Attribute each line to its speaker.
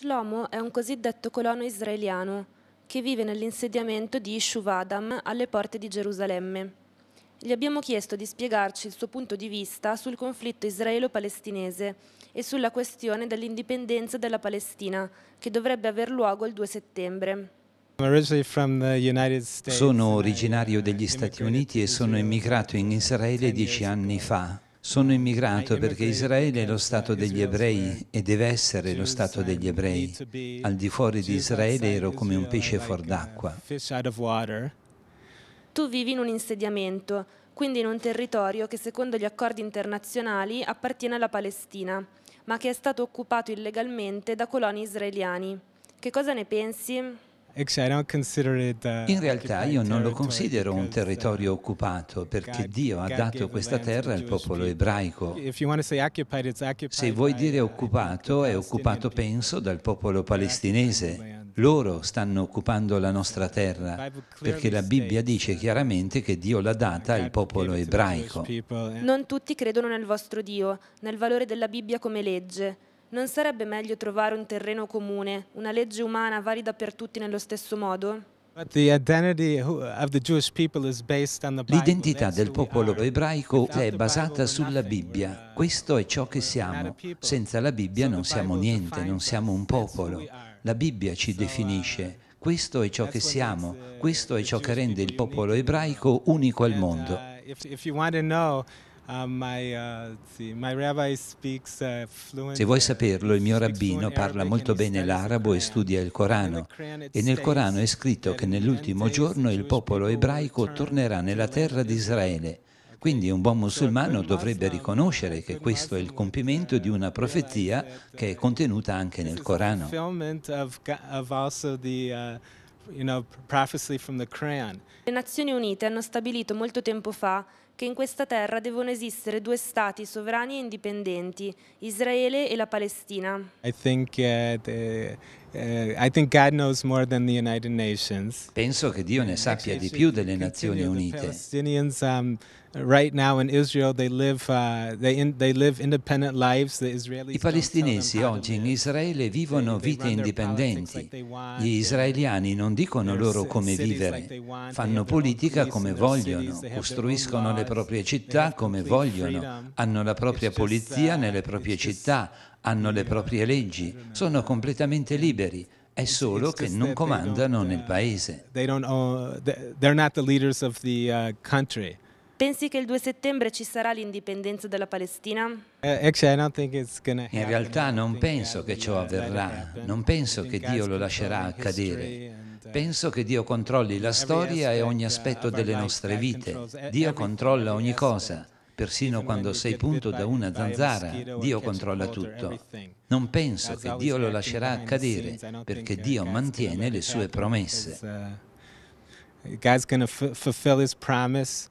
Speaker 1: Shlomo è un cosiddetto colono israeliano che vive nell'insediamento di Shuvadam alle porte di Gerusalemme. Gli abbiamo chiesto di spiegarci il suo punto di vista sul conflitto israelo-palestinese e sulla questione dell'indipendenza della Palestina, che dovrebbe aver luogo il 2 settembre.
Speaker 2: Sono originario degli Stati Uniti e sono immigrato in Israele dieci anni fa. Sono immigrato perché Israele è lo Stato degli ebrei e deve essere lo Stato degli ebrei. Al di fuori di Israele ero come un pesce fuor uh, d'acqua.
Speaker 1: Tu vivi in un insediamento, quindi in un territorio che secondo gli accordi internazionali appartiene alla Palestina, ma che è stato occupato illegalmente da coloni israeliani. Che cosa ne pensi?
Speaker 3: Eh, cioè, uh,
Speaker 2: In realtà io non lo considero un uh, territorio occupato perché Dio ha dato questa terra al popolo ebraico. Se vuoi dire uh, occupato, è occupato penso dal popolo palestinese. Loro stanno occupando la nostra terra perché la Bibbia dice chiaramente che Dio l'ha data al popolo ebraico.
Speaker 1: Non tutti credono nel vostro Dio, nel valore della Bibbia come legge. Non sarebbe meglio trovare un terreno comune, una legge umana valida per tutti nello stesso modo?
Speaker 2: L'identità del popolo ebraico è basata sulla Bibbia. Questo è ciò che siamo. Senza la Bibbia non siamo niente, non siamo un popolo. La Bibbia ci uh, definisce. Questo è ciò che siamo. Uh, Questo è ciò che rende il popolo ebraico unico al mondo.
Speaker 3: Se vuoi sapere... Uh, uh, uh,
Speaker 2: Se vuoi saperlo, il mio rabbino parla molto bene l'arabo e studia il Corano. E nel Corano è scritto che nell'ultimo giorno il popolo ebraico tornerà nella terra di Israele. Quindi un buon musulmano dovrebbe riconoscere che questo è il compimento di una profezia che è contenuta anche nel Corano
Speaker 3: you know, previously from the Quran.
Speaker 1: Le Nazioni Unite hanno stabilito molto tempo fa che in questa terra devono esistere due stati sovrani e indipendenti, Israele e la Palestina.
Speaker 3: I think uh, the, eh, Penso che Dio ne sappia di più delle Nazioni Unite. Um, uh,
Speaker 2: I palestinesi oggi in Israele vivono vite indipendenti. Gli israeliani non dicono loro come vivere, fanno politica come vogliono, costruiscono le proprie città come vogliono, hanno la propria polizia uh, nelle proprie città, hanno le proprie leggi, sono completamente liberi, è solo che non comandano nel uh, paese.
Speaker 3: Uh, uh,
Speaker 1: Pensi che il 2 settembre ci sarà l'indipendenza della Palestina?
Speaker 2: In realtà non penso che ciò avverrà, non penso che Dio lo lascerà accadere. Penso che Dio controlli la storia e ogni aspetto delle nostre vite. Dio controlla ogni cosa. Persino quando sei punto da una zanzara, Dio controlla tutto. Non penso che Dio lo lascerà accadere, perché uh, Dio mantiene le sue promesse.
Speaker 3: Uh, God's going to fulfill his promise.